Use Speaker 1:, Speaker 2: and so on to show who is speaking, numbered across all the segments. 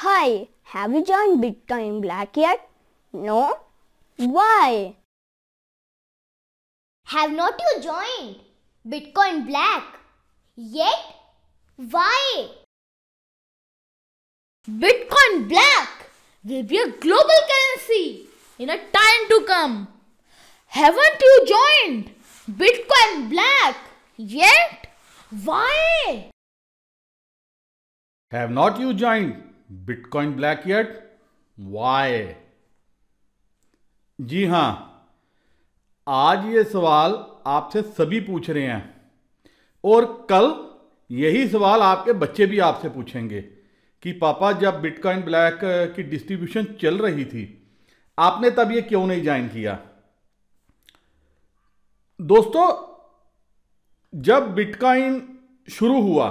Speaker 1: Hi, have you joined Bitcoin Black yet? No? Why? Have not you joined Bitcoin Black yet? Why? Bitcoin Black will be a global currency in a time to come. Haven't you joined Bitcoin Black yet? Why? Have not you joined Bitcoin black yet why जी हाँ आज ये सवाल आपसे सभी पूछ रहे हैं और कल यही सवाल आपके बच्चे भी आपसे पूछेंगे कि पापा जब बिटकॉइन ब्लैक की डिस्ट्रीब्यूशन चल रही थी आपने तब ये क्यों नहीं ज्वाइन किया दोस्तों जब बिटकॉइन शुरू हुआ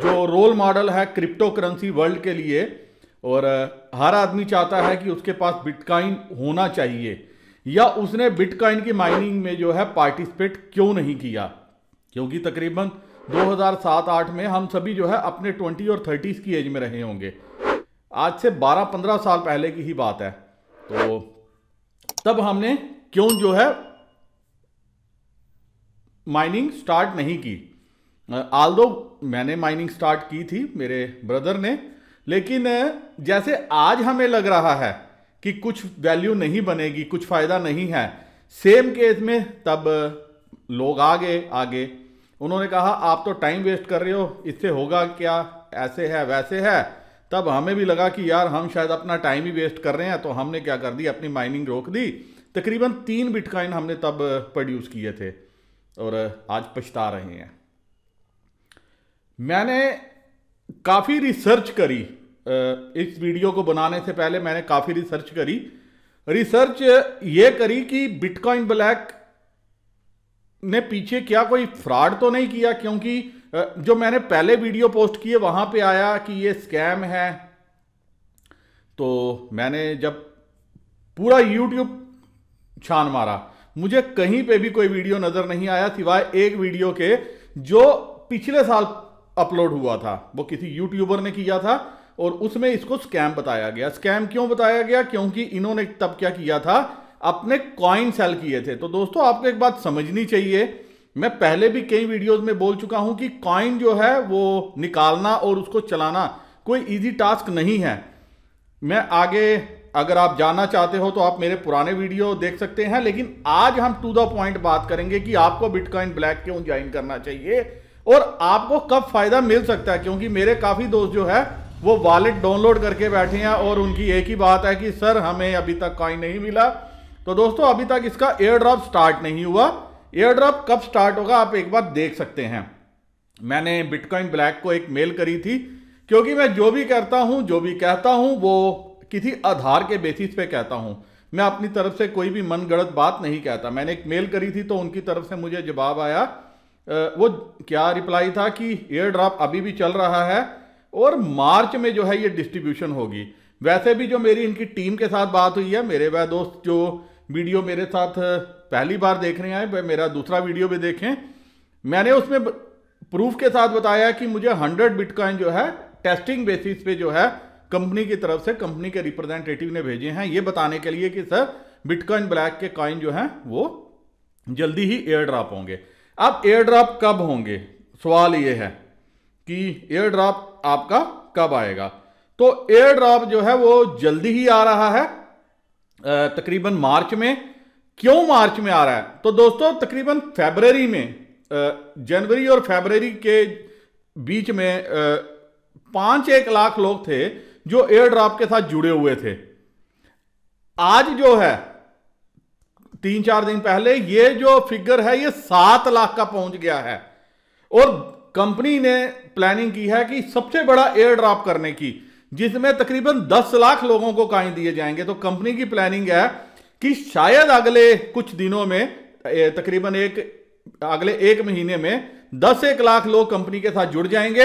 Speaker 1: जो रोल मॉडल है क्रिप्टो करेंसी वर्ल्ड के लिए और uh, हर आदमी चाहता है कि उसके पास बिटकॉइन होना चाहिए या उसने बिटकॉइन की माइनिंग में जो है पार्टिसिपेट क्यों नहीं किया क्योंकि तकरीबन 2007-8 में हम सभी जो है अपने 20 और 30s की एज में रहे होंगे आज से 12-15 साल पहले की ही बात है तो तब हमने क्यों जो है माइनिंग स्टार्ट नहीं की आल दो मैंने माइनिंग स्टार्ट की थी मेरे ब्रदर ने लेकिन जैसे आज हमें लग रहा है कि कुछ वैल्यू नहीं बनेगी कुछ फ़ायदा नहीं है सेम केस में तब लोग आ गए आगे उन्होंने कहा आप तो टाइम वेस्ट कर रहे हो इससे होगा क्या ऐसे है वैसे है तब हमें भी लगा कि यार हम शायद अपना टाइम ही वेस्ट कर रहे हैं तो हमने क्या कर दी अपनी माइनिंग रोक दी तकरीबन तीन बिटकॉइन हमने तब प्रोड्यूस किए थे और आज पछता रहे हैं मैंने काफ़ी रिसर्च करी इस वीडियो को बनाने से पहले मैंने काफ़ी रिसर्च करी रिसर्च ये करी कि बिटकॉइन ब्लैक ने पीछे क्या कोई फ्रॉड तो नहीं किया क्योंकि जो मैंने पहले वीडियो पोस्ट किए वहाँ पे आया कि ये स्कैम है तो मैंने जब पूरा यूट्यूब छान मारा मुझे कहीं पे भी कोई वीडियो नज़र नहीं आया सिवाय एक वीडियो के जो पिछले साल अपलोड हुआ था वो किसी यूट्यूबर ने किया था और उसमें इसको स्कैम बताया गया स्कैम क्यों बताया गया क्योंकि इन्होंने तब क्या किया था अपने कॉइन सेल किए थे तो दोस्तों आपको एक बात समझनी चाहिए मैं पहले भी कई वीडियोस में बोल चुका हूं कि कॉइन जो है वो निकालना और उसको चलाना कोई इजी टास्क नहीं है मैं आगे अगर आप जानना चाहते हो तो आप मेरे पुराने वीडियो देख सकते हैं लेकिन आज हम टू द पॉइंट बात करेंगे कि आपको बिटकॉइन ब्लैक क्यों ज्वाइन करना चाहिए और आपको कब फायदा मिल सकता है क्योंकि मेरे काफ़ी दोस्त जो है वो वॉलेट डाउनलोड करके बैठे हैं और उनकी एक ही बात है कि सर हमें अभी तक कॉइन नहीं मिला तो दोस्तों अभी तक इसका एयर ड्रॉप स्टार्ट नहीं हुआ एयर ड्रॉप कब स्टार्ट होगा आप एक बार देख सकते हैं मैंने बिटकॉइन ब्लैक को एक मेल करी थी क्योंकि मैं जो भी करता हूं जो भी कहता हूं वो किसी आधार के बेसिस पे कहता हूं मैं अपनी तरफ से कोई भी मनगढ़ंत बात नहीं कहता मैंने एक मेल करी थी तो उनकी तरफ से मुझे जवाब आया वो क्या रिप्लाई था कि एयर ड्रॉप अभी भी चल रहा है और मार्च में जो है ये डिस्ट्रीब्यूशन होगी वैसे भी जो मेरी इनकी टीम के साथ बात हुई है मेरे वह दोस्त जो वीडियो मेरे साथ पहली बार देख रहे हैं वह मेरा दूसरा वीडियो भी देखें मैंने उसमें प्रूफ के साथ बताया कि मुझे 100 बिटकॉइन जो है टेस्टिंग बेसिस पे जो है कंपनी की तरफ से कंपनी के रिप्रेजेंटेटिव ने भेजे हैं ये बताने के लिए कि सर बिटकॉइन ब्लैक के कॉइन जो हैं वो जल्दी ही एयर ड्रॉप होंगे अब एयर ड्रॉप कब होंगे सवाल ये है कि एयर ड्रॉप आपका कब आएगा तो एयर ड्रॉप जो है वो जल्दी ही आ रहा है तकरीबन मार्च में क्यों मार्च में आ रहा है तो दोस्तों तकरीबन फेबररी में जनवरी और फेबररी के बीच में पांच एक लाख लोग थे जो एयर ड्रॉप के साथ जुड़े हुए थे आज जो है तीन चार दिन पहले ये जो फिगर है ये सात लाख का पहुंच गया है और कंपनी ने प्लानिंग की है कि सबसे बड़ा एयर ड्रॉप करने की जिसमें तकरीबन दस लाख लोगों को काय दिए जाएंगे तो कंपनी की प्लानिंग है कि शायद अगले कुछ दिनों में तकरीबन एक अगले एक महीने में दस एक लाख लोग कंपनी के साथ जुड़ जाएंगे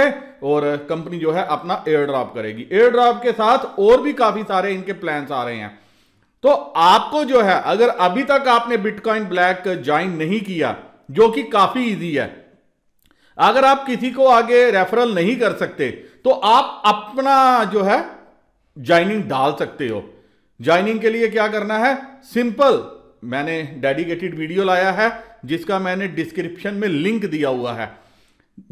Speaker 1: और कंपनी जो है अपना एयर ड्रॉप करेगी एयर ड्रॉप के साथ और भी काफी सारे इनके प्लान्स आ रहे हैं तो आपको जो है अगर अभी तक आपने बिटकॉइन ब्लैक ज्वाइन नहीं किया जो कि काफी इजी है अगर आप किसी को आगे रेफरल नहीं कर सकते तो आप अपना जो है ज्वाइनिंग डाल सकते हो ज्वाइनिंग के लिए क्या करना है सिंपल मैंने डेडिकेटेड वीडियो लाया है जिसका मैंने डिस्क्रिप्शन में लिंक दिया हुआ है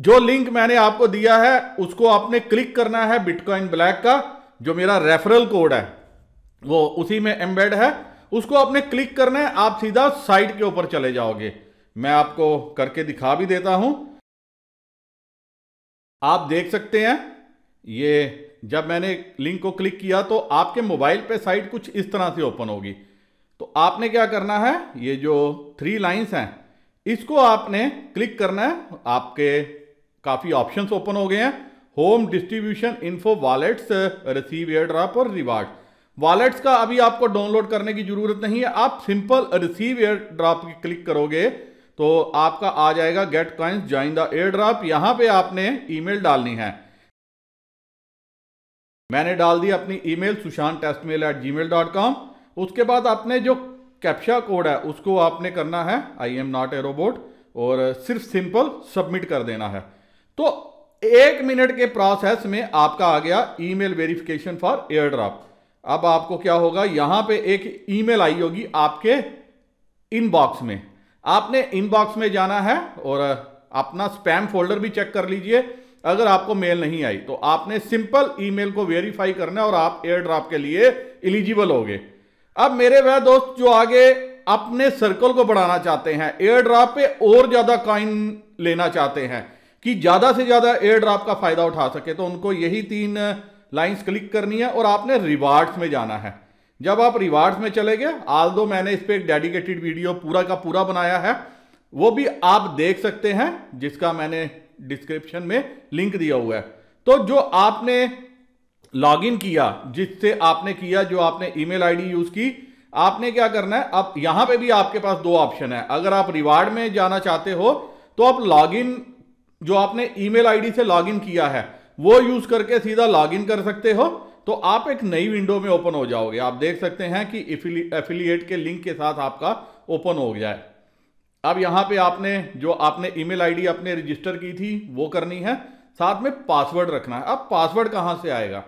Speaker 1: जो लिंक मैंने आपको दिया है उसको आपने क्लिक करना है बिटकॉइन ब्लैक का जो मेरा रेफरल कोड है वो उसी में एम्बेड है उसको आपने क्लिक करना है आप सीधा साइट के ऊपर चले जाओगे मैं आपको करके दिखा भी देता हूं आप देख सकते हैं ये जब मैंने लिंक को क्लिक किया तो आपके मोबाइल पे साइट कुछ इस तरह से ओपन होगी तो आपने क्या करना है ये जो थ्री लाइंस हैं इसको आपने क्लिक करना है आपके काफ़ी ऑप्शंस ओपन हो गए हैं home distribution info wallets receive airdrop और रिवार्ड वॉलेट्स का अभी आपको डाउनलोड करने की जरूरत नहीं है आप simple receive airdrop click करोगे तो आपका आ जाएगा get coins join the airdrop यहां पे आपने ईमेल डालनी है मैंने डाल दी अपनी email Sushant test mail at Gmail dot com उसके बाद आपने जो कैप्शा कोड है उसको आपने करना है I am not a robot और सिर्फ सिंपल सबमिट कर देना है तो एक मिनट के प्रोसेस में आपका आ गया email verification for airdrop अब आपको क्या होगा यहां पे एक ईमेल आई होगी आपके इनबॉक्स में आपने इनबॉक्स में जाना है और अपना स्पैम फोल्डर भी चेक कर लीजिए अगर आपको मेल नहीं आई तो आपने सिंपल ईमेल को वेरीफाई करना है और आप एयर ड्राफ्ट के लिए एलिजिबल गए अब मेरे वह दोस्त जो आगे अपने सर्कल को बढ़ाना चाहते हैं एयर ड्राफ पे और ज्यादा कॉइन लेना चाहते हैं कि ज्यादा से ज्यादा एयर ड्राफ का फायदा उठा सके तो उनको यही तीन लाइंस क्लिक करनी है और आपने रिवार्ड्स में जाना है जब आप रिवार्ड्स में चले गए आज दो मैंने इस पर एक डेडिकेटेड वीडियो पूरा का पूरा बनाया है वो भी आप देख सकते हैं जिसका मैंने डिस्क्रिप्शन में लिंक दिया हुआ है तो जो आपने लॉगिन किया जिससे आपने किया जो आपने ईमेल आईडी यूज की आपने क्या करना है अब यहां पे भी आपके पास दो ऑप्शन है अगर आप रिवार्ड में जाना चाहते हो तो आप लॉगिन जो आपने ईमेल आईडी से लॉगिन किया है वो यूज करके सीधा लॉग कर सकते हो तो आप एक नई विंडो में ओपन हो जाओगे आप देख सकते हैं कि एफिलिएट के लिंक के साथ आपका ओपन हो गया है अब यहां पे आपने जो आपने ईमेल आईडी आपने रजिस्टर की थी वो करनी है साथ में पासवर्ड रखना है अब पासवर्ड कहां से आएगा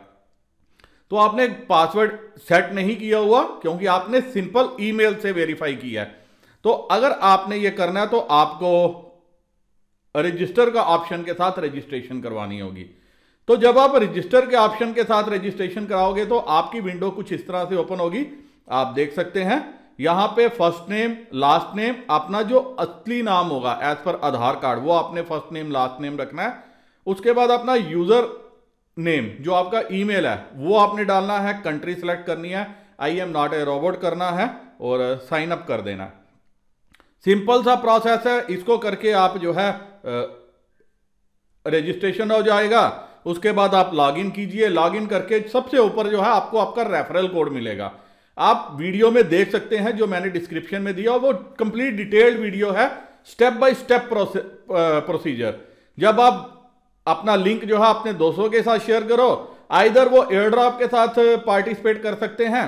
Speaker 1: तो आपने पासवर्ड सेट नहीं किया हुआ क्योंकि आपने सिंपल ईमेल से वेरीफाई किया है तो अगर आपने ये करना है तो आपको रजिस्टर का ऑप्शन के साथ रजिस्ट्रेशन करवानी होगी तो जब आप रजिस्टर के ऑप्शन के साथ रजिस्ट्रेशन कराओगे तो आपकी विंडो कुछ इस तरह से ओपन होगी आप देख सकते हैं यहां पे फर्स्ट नेम लास्ट नेम अपना जो असली नाम होगा एज पर आधार कार्ड वो आपने फर्स्ट नेम लास्ट नेम रखना है उसके बाद अपना यूजर नेम जो आपका ईमेल है वो आपने डालना है कंट्री सेलेक्ट करनी है I am not a robot करना है और साइन अप कर देना सिंपल सा प्रोसेस है इसको करके आप जो है रजिस्ट्रेशन हो जाएगा उसके बाद आप लॉगिन कीजिए लॉगिन करके सबसे ऊपर जो है आपको आपका रेफरल कोड मिलेगा आप वीडियो में देख सकते हैं जो मैंने डिस्क्रिप्शन में दिया वो कंप्लीट डिटेल्ड वीडियो है स्टेप बाय स्टेप प्रोसीजर जब आप अपना लिंक जो है अपने दोस्तों के साथ शेयर करो आइधर वो एयरड्रॉप के साथ पार्टिसिपेट कर सकते हैं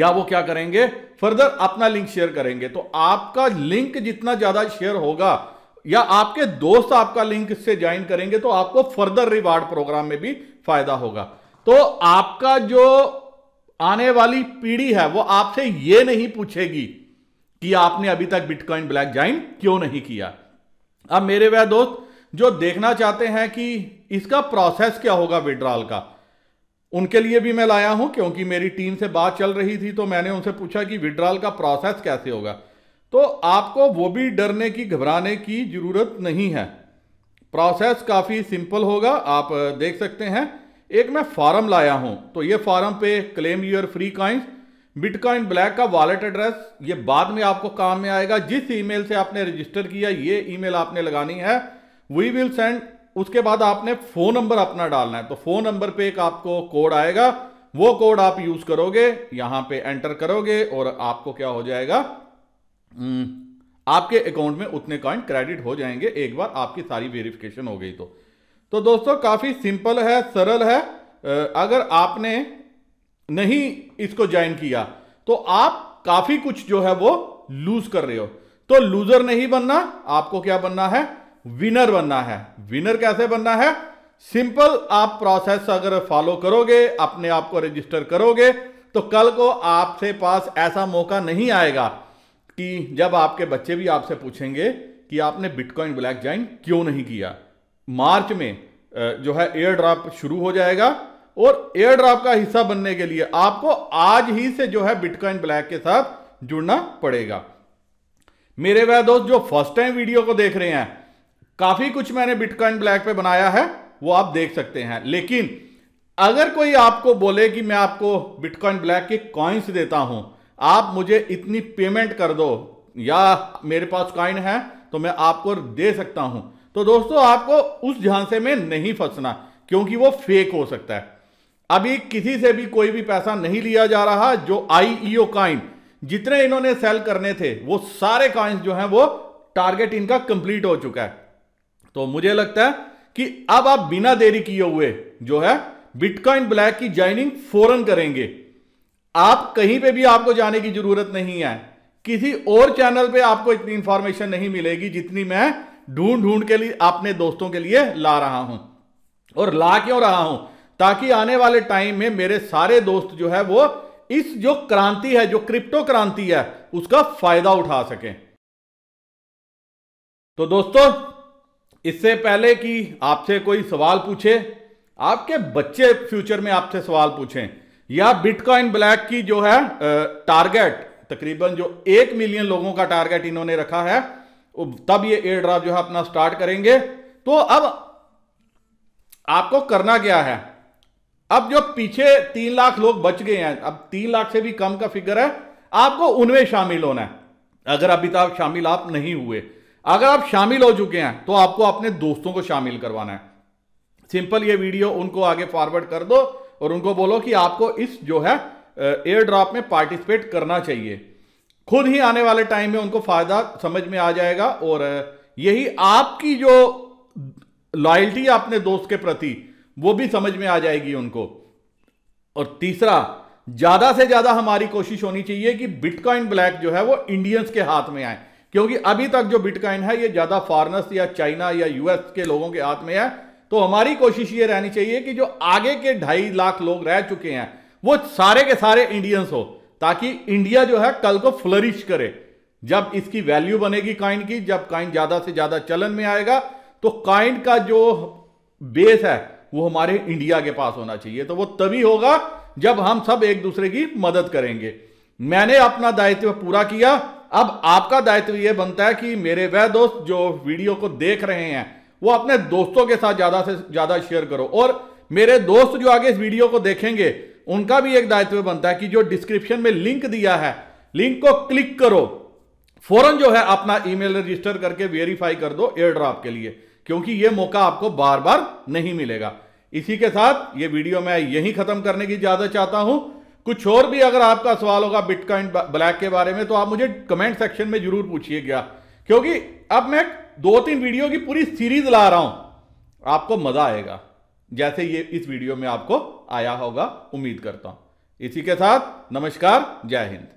Speaker 1: या वो क्या करेंगे फर्दर अपना लिंक शेयर करेंगे तो आपका लिंक जितना ज्यादा शेयर होगा या आपके दोस्त आपका लिंक से ज्वाइन करेंगे तो आपको फर्दर रिवार्ड प्रोग्राम में भी फायदा होगा तो आपका जो आने वाली पीढ़ी है वो आपसे ये नहीं पूछेगी कि आपने अभी तक बिटकॉइन ब्लैक ज्वाइन क्यों नहीं किया अब मेरे वह दोस्त जो देखना चाहते हैं कि इसका प्रोसेस क्या होगा विड्रॉल का उनके लिए भी मैं लाया हूं क्योंकि मेरी टीम से बात चल रही थी तो मैंने उनसे पूछा कि विड्रॉल का प्रोसेस कैसे होगा तो आपको वो भी डरने की घबराने की ज़रूरत नहीं है प्रोसेस काफ़ी सिंपल होगा आप देख सकते हैं एक मैं फार्म लाया हूं तो ये फॉर्म पे claim your free coins Bitcoin black का वॉलेट एड्रेस ये बाद में आपको काम में आएगा जिस ईमेल से आपने रजिस्टर किया ये ईमेल आपने लगानी है वी विल सेंड उसके बाद आपने फ़ोन नंबर अपना डालना है तो फ़ोन नंबर पे एक आपको कोड आएगा वो कोड आप यूज़ करोगे यहाँ पे एंटर करोगे और आपको क्या हो जाएगा हम्म। आपके अकाउंट में उतने कॉइन क्रेडिट हो जाएंगे एक बार आपकी सारी वेरिफिकेशन हो गई तो तो दोस्तों काफ़ी सिंपल है सरल है अगर आपने नहीं इसको ज्वाइन किया तो आप काफ़ी कुछ जो है वो लूज कर रहे हो तो लूजर नहीं बनना आपको क्या बनना है विनर बनना है विनर कैसे बनना है सिंपल आप प्रोसेस अगर फॉलो करोगे अपने आप को रजिस्टर करोगे तो कल को आपसे पास ऐसा मौका नहीं आएगा कि जब आपके बच्चे भी आपसे पूछेंगे कि आपने बिटकॉइन ब्लैक जाइन क्यों नहीं किया मार्च में जो है एयर ड्रॉप शुरू हो जाएगा और एयर ड्रॉप का हिस्सा बनने के लिए आपको आज ही से जो है बिटकॉइन ब्लैक के साथ जुड़ना पड़ेगा मेरे वह दोस्त जो फर्स्ट टाइम वीडियो को देख रहे हैं काफी कुछ मैंने बिटकॉइन ब्लैक पे बनाया है वो आप देख सकते हैं लेकिन अगर कोई आपको बोले कि मैं आपको बिटकॉइन ब्लैक के कॉइन्स देता हूं आप मुझे इतनी पेमेंट कर दो या मेरे पास कॉइन है तो मैं आपको दे सकता हूं तो दोस्तों आपको उस झांसे में नहीं फंसना क्योंकि वो फेक हो सकता है अभी किसी से भी कोई भी पैसा नहीं लिया जा रहा जो आईईओ कॉइन e जितने इन्होंने सेल करने थे वो सारे काइंस जो हैं वो टारगेट इनका कंप्लीट हो चुका है तो मुझे लगता है कि अब आप बिना देरी किए हुए जो है बिटकॉइन ब्लैक की ज्वाइनिंग फौरन करेंगे आप कहीं पे भी आपको जाने की जरूरत नहीं है किसी और चैनल पे आपको इतनी इंफॉर्मेशन नहीं मिलेगी जितनी मैं ढूंढ ढूंढ के लिए अपने दोस्तों के लिए ला रहा हूं और ला क्यों रहा हूं ताकि आने वाले टाइम में मेरे सारे दोस्त जो है वो इस जो क्रांति है जो क्रिप्टो क्रांति है उसका फायदा उठा सकें तो दोस्तों इससे पहले कि आपसे कोई सवाल पूछे आपके बच्चे फ्यूचर में आपसे सवाल पूछें या बिटकॉइन ब्लैक की जो है टारगेट तकरीबन जो एक मिलियन लोगों का टारगेट इन्होंने रखा है तब ये एयर ड्राफ जो है अपना स्टार्ट करेंगे तो अब आपको करना क्या है अब जो पीछे तीन लाख लोग बच गए हैं अब तीन लाख से भी कम का फिगर है आपको उनमें शामिल होना है अगर अभी तक शामिल आप नहीं हुए अगर आप शामिल हो चुके हैं तो आपको अपने दोस्तों को शामिल करवाना है सिंपल ये वीडियो उनको आगे फॉरवर्ड कर दो और उनको बोलो कि आपको इस जो है एयर ड्रॉप में पार्टिसिपेट करना चाहिए खुद ही आने वाले टाइम में उनको फ़ायदा समझ में आ जाएगा और यही आपकी जो लॉयल्टी अपने दोस्त के प्रति वो भी समझ में आ जाएगी उनको और तीसरा ज़्यादा से ज़्यादा हमारी कोशिश होनी चाहिए कि बिटकॉइन ब्लैक जो है वो इंडियंस के हाथ में आए क्योंकि अभी तक जो बिटकॉइन है ये ज़्यादा फॉरनर्स या चाइना या यूएस के लोगों के हाथ में है तो हमारी कोशिश ये रहनी चाहिए कि जो आगे के ढाई लाख लोग रह चुके हैं वो सारे के सारे इंडियंस हो ताकि इंडिया जो है कल को फ्लरिश करे जब इसकी वैल्यू बनेगी काइंड की जब काइंड ज़्यादा से ज़्यादा चलन में आएगा तो काइंड का जो बेस है वो हमारे इंडिया के पास होना चाहिए तो वो तभी होगा जब हम सब एक दूसरे की मदद करेंगे मैंने अपना दायित्व पूरा किया अब आपका दायित्व यह बनता है कि मेरे वह दोस्त जो वीडियो को देख रहे हैं वो अपने दोस्तों के साथ ज़्यादा से ज़्यादा शेयर करो और मेरे दोस्त जो आगे इस वीडियो को देखेंगे उनका भी एक दायित्व बनता है कि जो डिस्क्रिप्शन में लिंक दिया है लिंक को क्लिक करो फौरन जो है अपना ईमेल रजिस्टर करके वेरीफाई कर दो एयर ड्रॉप के लिए क्योंकि यह मौका आपको बार बार नहीं मिलेगा इसी के साथ ये वीडियो मैं यही खत्म करने की इजाजत चाहता हूं कुछ और भी अगर आपका सवाल होगा बिटकॉइन ब्लैक के बारे में तो आप मुझे कमेंट सेक्शन में जरूर पूछिएगा क्योंकि अब मैं दो तीन वीडियो की पूरी सीरीज ला रहा हूं आपको मजा आएगा जैसे ये इस वीडियो में आपको आया होगा उम्मीद करता हूं इसी के साथ नमस्कार जय हिंद